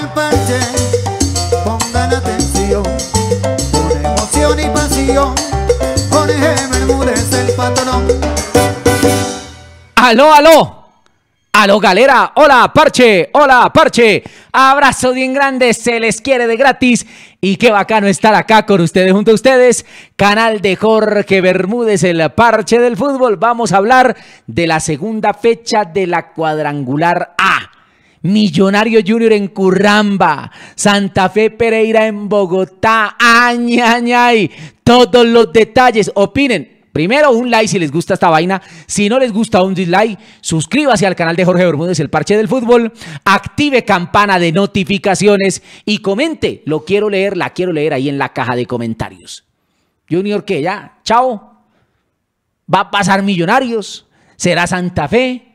el parche, pongan atención, con emoción y pasión, Jorge Bermúdez el patrón. ¡Aló, aló! Aló galera, hola parche, hola parche, abrazo bien grande, se les quiere de gratis y qué bacano estar acá con ustedes, junto a ustedes, canal de Jorge Bermúdez, el parche del fútbol, vamos a hablar de la segunda fecha de la cuadrangular A. Millonario Junior en Curramba, Santa Fe Pereira en Bogotá, y todos los detalles, opinen. Primero, un like si les gusta esta vaina. Si no les gusta, un dislike. Suscríbase al canal de Jorge Bermúdez, el parche del fútbol. Active campana de notificaciones y comente. Lo quiero leer, la quiero leer ahí en la caja de comentarios. Junior, que ya, chao. Va a pasar Millonarios. Será Santa Fe.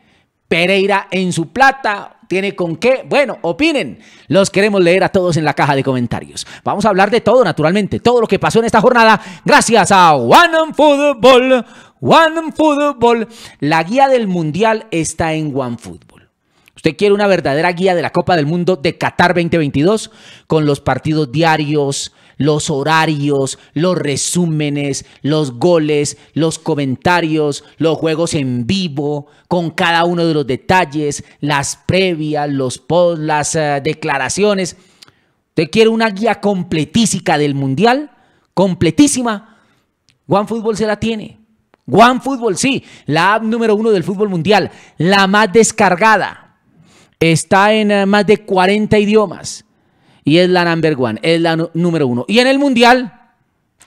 Pereira en su plata ¿Tiene con qué? Bueno, opinen. Los queremos leer a todos en la caja de comentarios. Vamos a hablar de todo, naturalmente, todo lo que pasó en esta jornada, gracias a One Football. One Football. La guía del mundial está en One Football. Usted quiere una verdadera guía de la Copa del Mundo de Qatar 2022 con los partidos diarios, los horarios, los resúmenes, los goles, los comentarios, los juegos en vivo, con cada uno de los detalles, las previas, los posts, las eh, declaraciones. ¿Te quiere una guía completísima del Mundial? Completísima. OneFootball se la tiene. OneFootball, sí, la app número uno del fútbol mundial, la más descargada. Está en eh, más de 40 idiomas. Y es la number one, es la número uno. Y en el mundial,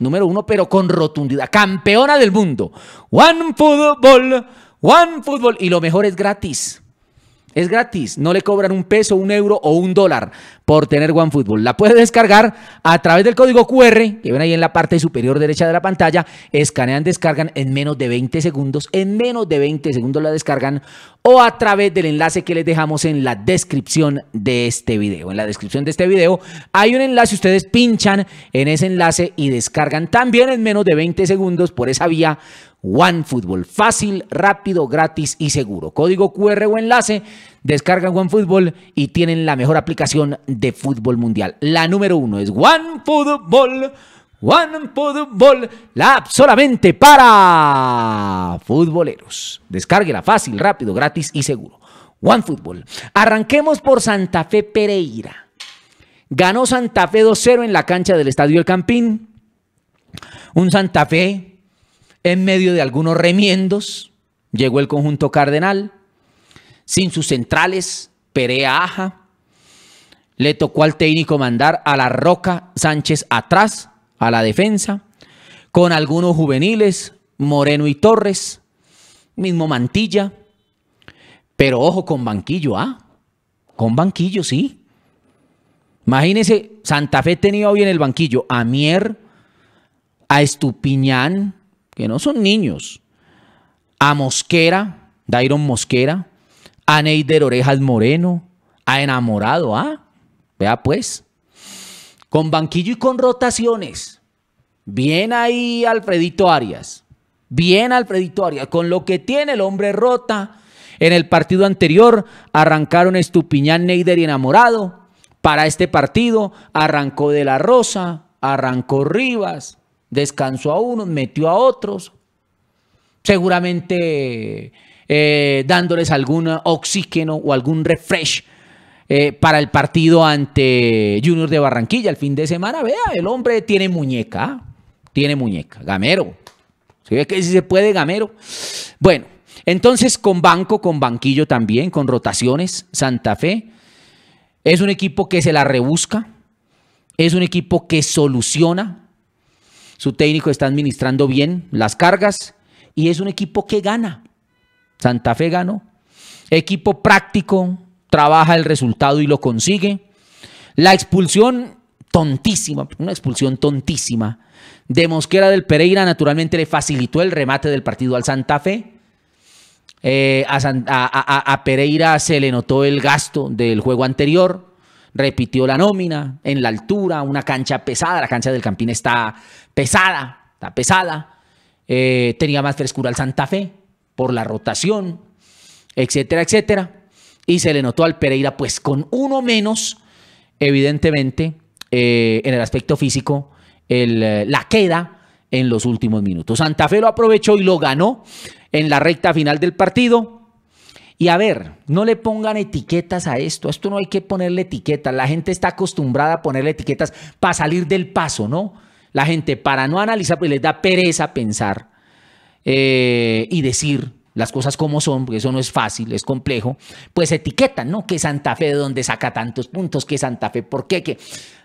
número uno, pero con rotundidad. Campeona del mundo. One Football, One Football. Y lo mejor es gratis. Es gratis, no le cobran un peso, un euro o un dólar por tener OneFootball. La puede descargar a través del código QR que ven ahí en la parte superior derecha de la pantalla. Escanean, descargan en menos de 20 segundos. En menos de 20 segundos la descargan o a través del enlace que les dejamos en la descripción de este video. En la descripción de este video hay un enlace, ustedes pinchan en ese enlace y descargan también en menos de 20 segundos por esa vía OneFootball, fácil, rápido, gratis y seguro. Código QR o enlace, descargan OneFootball y tienen la mejor aplicación de fútbol mundial. La número uno es One Football. la solamente para futboleros. Descárguela fácil, rápido, gratis y seguro. OneFootball. Arranquemos por Santa Fe Pereira. Ganó Santa Fe 2-0 en la cancha del Estadio El Campín. Un Santa Fe en medio de algunos remiendos llegó el conjunto cardenal, sin sus centrales, Perea Aja. Le tocó al técnico mandar a la Roca Sánchez atrás, a la defensa, con algunos juveniles, Moreno y Torres, mismo Mantilla. Pero ojo con banquillo, ¿ah? Con banquillo, sí. Imagínense, Santa Fe tenía hoy en el banquillo a Mier, a Estupiñán, que no son niños, a Mosquera, Dairon Mosquera, a Neider Orejas Moreno, a Enamorado, ah, vea pues, con banquillo y con rotaciones. Bien ahí Alfredito Arias, bien Alfredito Arias, con lo que tiene el hombre rota. En el partido anterior arrancaron Estupiñán, Neider y Enamorado. Para este partido arrancó De La Rosa, arrancó Rivas, descansó a unos, metió a otros, seguramente eh, dándoles algún oxígeno o algún refresh eh, para el partido ante Junior de Barranquilla el fin de semana. Vea, el hombre tiene muñeca, tiene muñeca, gamero. ¿Se ve que si se puede, gamero? Bueno, entonces con banco, con banquillo también, con rotaciones, Santa Fe. Es un equipo que se la rebusca, es un equipo que soluciona, su técnico está administrando bien las cargas y es un equipo que gana. Santa Fe ganó. Equipo práctico, trabaja el resultado y lo consigue. La expulsión tontísima, una expulsión tontísima de Mosquera del Pereira, naturalmente le facilitó el remate del partido al Santa Fe. Eh, a Pereira se le notó el gasto del juego anterior repitió la nómina en la altura, una cancha pesada, la cancha del Campín está pesada, está pesada, eh, tenía más frescura al Santa Fe por la rotación, etcétera, etcétera. Y se le notó al Pereira, pues con uno menos, evidentemente, eh, en el aspecto físico, eh, la queda en los últimos minutos. Santa Fe lo aprovechó y lo ganó en la recta final del partido. Y a ver, no le pongan etiquetas a esto. esto no hay que ponerle etiquetas. La gente está acostumbrada a ponerle etiquetas para salir del paso, ¿no? La gente para no analizar, pues les da pereza pensar eh, y decir las cosas como son, porque eso no es fácil, es complejo, pues etiquetan, ¿no? Que Santa Fe de dónde saca tantos puntos, que Santa Fe, ¿por qué? Que...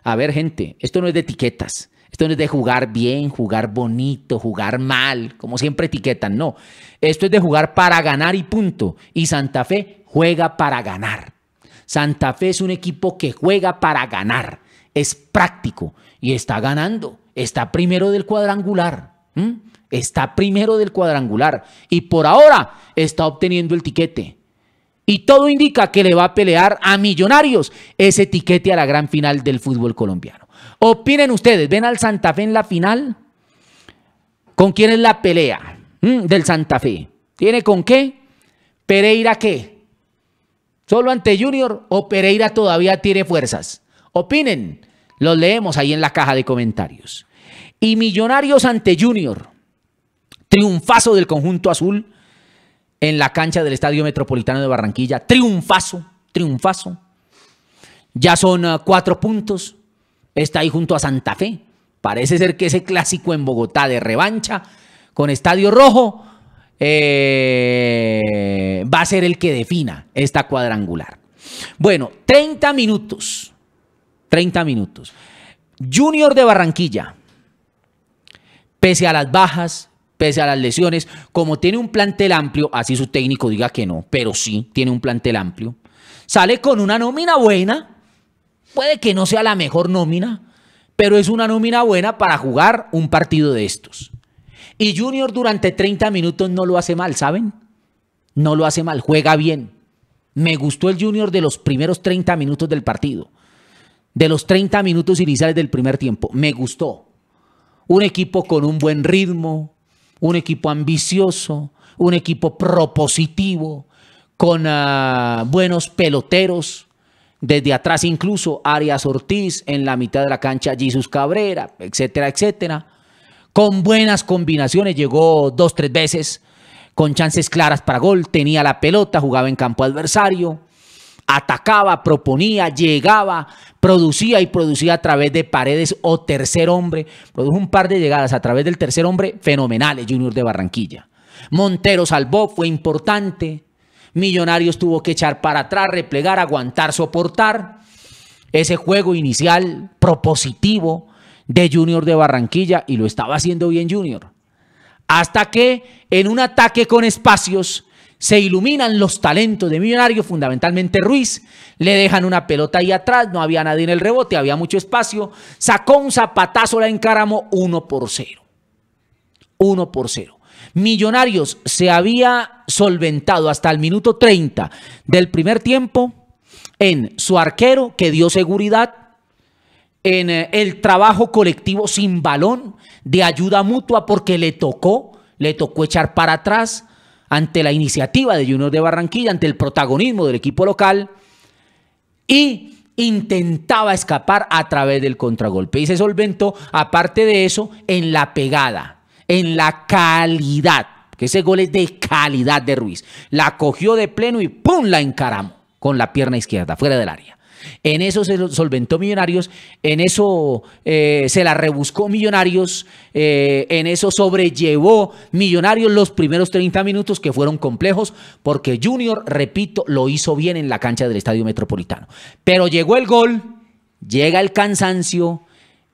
A ver, gente, esto no es de etiquetas. Esto no es de jugar bien, jugar bonito, jugar mal, como siempre etiquetan, no. Esto es de jugar para ganar y punto. Y Santa Fe juega para ganar. Santa Fe es un equipo que juega para ganar. Es práctico y está ganando. Está primero del cuadrangular. Está primero del cuadrangular. Y por ahora está obteniendo el tiquete. Y todo indica que le va a pelear a Millonarios ese tiquete a la gran final del fútbol colombiano. Opinen ustedes, ¿ven al Santa Fe en la final? ¿Con quién es la pelea mm, del Santa Fe? ¿Tiene con qué? ¿Pereira qué? ¿Solo ante Junior o Pereira todavía tiene fuerzas? Opinen, los leemos ahí en la caja de comentarios. Y Millonarios ante Junior, triunfazo del conjunto azul en la cancha del Estadio Metropolitano de Barranquilla. Triunfazo, triunfazo. Ya son ah, cuatro puntos está ahí junto a Santa Fe. Parece ser que ese clásico en Bogotá de revancha con Estadio Rojo eh, va a ser el que defina esta cuadrangular. Bueno, 30 minutos. 30 minutos. Junior de Barranquilla, pese a las bajas, pese a las lesiones, como tiene un plantel amplio, así su técnico diga que no, pero sí tiene un plantel amplio, sale con una nómina buena Puede que no sea la mejor nómina, pero es una nómina buena para jugar un partido de estos. Y Junior durante 30 minutos no lo hace mal, ¿saben? No lo hace mal, juega bien. Me gustó el Junior de los primeros 30 minutos del partido, de los 30 minutos iniciales del primer tiempo. Me gustó. Un equipo con un buen ritmo, un equipo ambicioso, un equipo propositivo, con ah, buenos peloteros, desde atrás incluso Arias Ortiz, en la mitad de la cancha Jesús Cabrera, etcétera, etcétera. Con buenas combinaciones, llegó dos, tres veces con chances claras para gol, tenía la pelota, jugaba en campo adversario, atacaba, proponía, llegaba, producía y producía a través de paredes o tercer hombre. Produjo un par de llegadas a través del tercer hombre fenomenales, Junior de Barranquilla. Montero salvó, fue importante. Millonarios tuvo que echar para atrás, replegar, aguantar, soportar ese juego inicial propositivo de Junior de Barranquilla y lo estaba haciendo bien Junior. Hasta que en un ataque con espacios se iluminan los talentos de Millonarios, fundamentalmente Ruiz, le dejan una pelota ahí atrás, no había nadie en el rebote, había mucho espacio, sacó un zapatazo, la encaramó 1 por 0. 1 por 0. Millonarios se había solventado hasta el minuto 30 del primer tiempo en su arquero que dio seguridad, en eh, el trabajo colectivo sin balón, de ayuda mutua porque le tocó, le tocó echar para atrás ante la iniciativa de Junior de Barranquilla, ante el protagonismo del equipo local y intentaba escapar a través del contragolpe y se solventó, aparte de eso, en la pegada en la calidad, que ese gol es de calidad de Ruiz. La cogió de pleno y ¡pum! la encaramó con la pierna izquierda, fuera del área. En eso se solventó Millonarios, en eso eh, se la rebuscó Millonarios, eh, en eso sobrellevó Millonarios los primeros 30 minutos que fueron complejos, porque Junior, repito, lo hizo bien en la cancha del Estadio Metropolitano. Pero llegó el gol, llega el cansancio,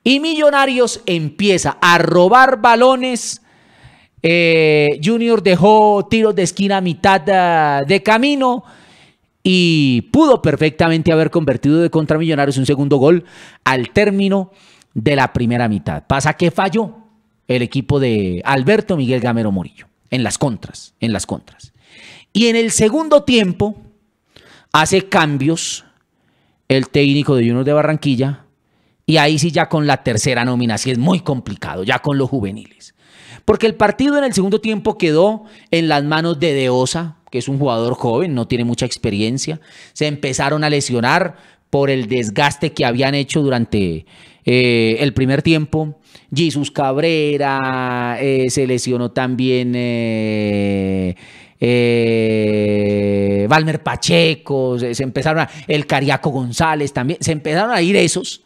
y Millonarios empieza a robar balones. Eh, Junior dejó tiros de esquina a mitad eh, de camino y pudo perfectamente haber convertido de contra Millonarios un segundo gol al término de la primera mitad. Pasa que falló el equipo de Alberto Miguel Gamero Morillo. en las contras, en las contras. Y en el segundo tiempo hace cambios el técnico de Junior de Barranquilla, y ahí sí ya con la tercera nómina, sí es muy complicado, ya con los juveniles. Porque el partido en el segundo tiempo quedó en las manos de Deosa, que es un jugador joven, no tiene mucha experiencia. Se empezaron a lesionar por el desgaste que habían hecho durante eh, el primer tiempo. Jesús Cabrera eh, se lesionó también. Eh, Valmer Pacheco, se, empezaron a, el Cariaco González también, se empezaron a ir esos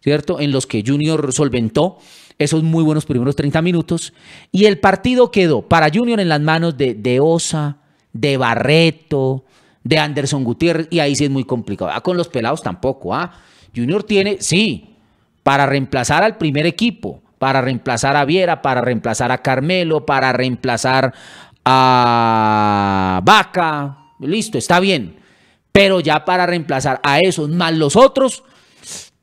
¿cierto? En los que Junior solventó esos muy buenos primeros 30 minutos. Y el partido quedó para Junior en las manos de, de Osa, de Barreto, de Anderson Gutiérrez. Y ahí sí es muy complicado. Ah, con los pelados tampoco. ¿ah? Junior tiene, sí, para reemplazar al primer equipo, para reemplazar a Viera, para reemplazar a Carmelo, para reemplazar a Vaca. Listo, está bien. Pero ya para reemplazar a esos más los otros,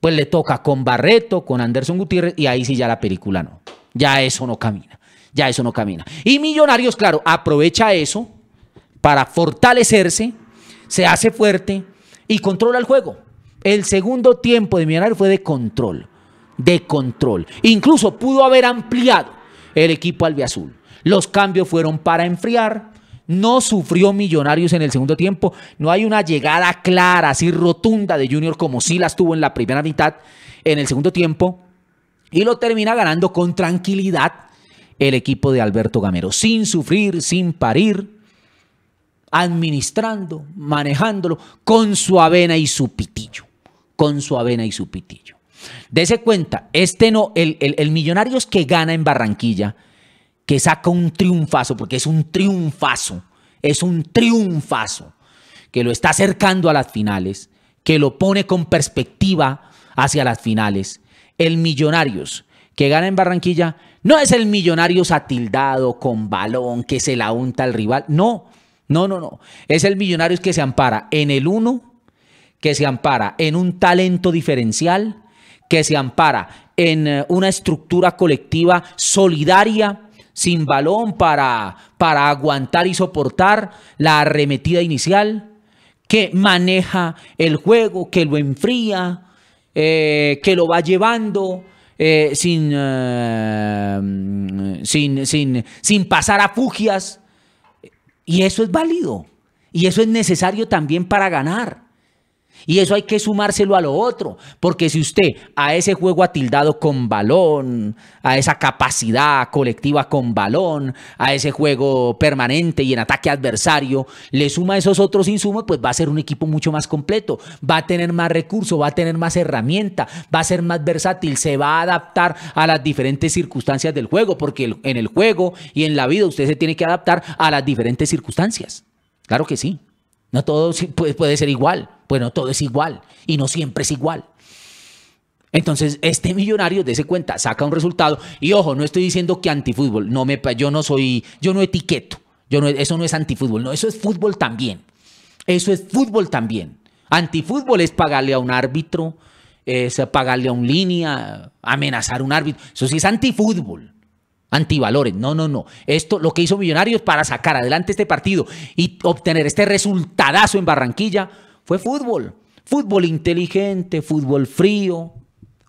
pues le toca con Barreto, con Anderson Gutiérrez, y ahí sí ya la película no. Ya eso no camina. Ya eso no camina. Y Millonarios, claro, aprovecha eso para fortalecerse, se hace fuerte y controla el juego. El segundo tiempo de Millonarios fue de control, de control. Incluso pudo haber ampliado el equipo albiazul. Los cambios fueron para enfriar, no sufrió Millonarios en el segundo tiempo. No hay una llegada clara, así rotunda de Junior como sí las tuvo en la primera mitad, en el segundo tiempo. Y lo termina ganando con tranquilidad el equipo de Alberto Gamero, sin sufrir, sin parir, administrando, manejándolo con su avena y su pitillo, con su avena y su pitillo. Dese cuenta, este no, el, el, el Millonarios que gana en Barranquilla, que saca un triunfazo, porque es un triunfazo, es un triunfazo, que lo está acercando a las finales, que lo pone con perspectiva hacia las finales. El Millonarios que gana en Barranquilla no es el Millonarios atildado con balón que se la unta al rival, no, no, no, no. Es el Millonarios que se ampara en el uno, que se ampara en un talento diferencial, que se ampara en eh, una estructura colectiva solidaria sin balón para, para aguantar y soportar la arremetida inicial, que maneja el juego, que lo enfría, eh, que lo va llevando. Eh, eh, sin, sin, sin pasar a fugias. Y eso es válido. Y eso es necesario también para ganar. Y eso hay que sumárselo a lo otro, porque si usted a ese juego atildado con balón, a esa capacidad colectiva con balón, a ese juego permanente y en ataque adversario, le suma esos otros insumos, pues va a ser un equipo mucho más completo, va a tener más recursos, va a tener más herramienta, va a ser más versátil, se va a adaptar a las diferentes circunstancias del juego, porque en el juego y en la vida usted se tiene que adaptar a las diferentes circunstancias. Claro que sí. No todo puede ser igual. no todo es igual y no siempre es igual. Entonces, este millonario, de ese cuenta, saca un resultado. Y ojo, no estoy diciendo que antifútbol. No me, yo no soy, yo no etiqueto. Yo no, eso no es antifútbol. No, eso es fútbol también. Eso es fútbol también. Antifútbol es pagarle a un árbitro, es pagarle a un línea, amenazar a un árbitro. Eso sí es antifútbol antivalores. No, no, no. Esto lo que hizo Millonarios para sacar adelante este partido y obtener este resultadazo en Barranquilla fue fútbol. Fútbol inteligente, fútbol frío,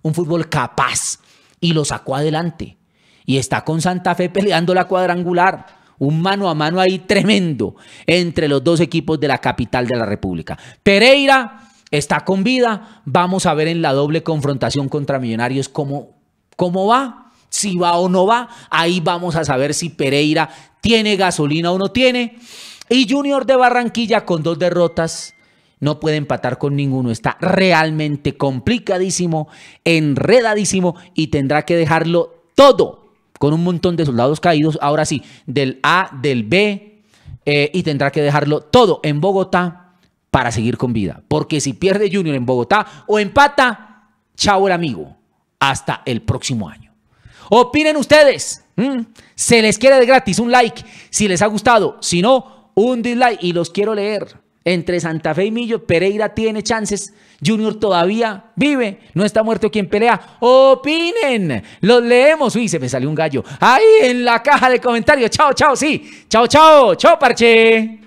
un fútbol capaz. Y lo sacó adelante. Y está con Santa Fe peleando la cuadrangular. Un mano a mano ahí tremendo entre los dos equipos de la capital de la República. Pereira está con vida. Vamos a ver en la doble confrontación contra Millonarios cómo, cómo va si va o no va, ahí vamos a saber si Pereira tiene gasolina o no tiene. Y Junior de Barranquilla con dos derrotas. No puede empatar con ninguno. Está realmente complicadísimo, enredadísimo y tendrá que dejarlo todo con un montón de soldados caídos. Ahora sí, del A, del B eh, y tendrá que dejarlo todo en Bogotá para seguir con vida. Porque si pierde Junior en Bogotá o empata, chao el amigo. Hasta el próximo año. Opinen ustedes. ¿Mm? Se les quiere de gratis un like si les ha gustado. Si no, un dislike y los quiero leer. Entre Santa Fe y Millo, Pereira tiene chances. Junior todavía vive. No está muerto quien pelea. Opinen. Los leemos. Uy, se me salió un gallo. Ahí en la caja de comentarios. Chao, chao, sí. Chao, chao. Chao, parche.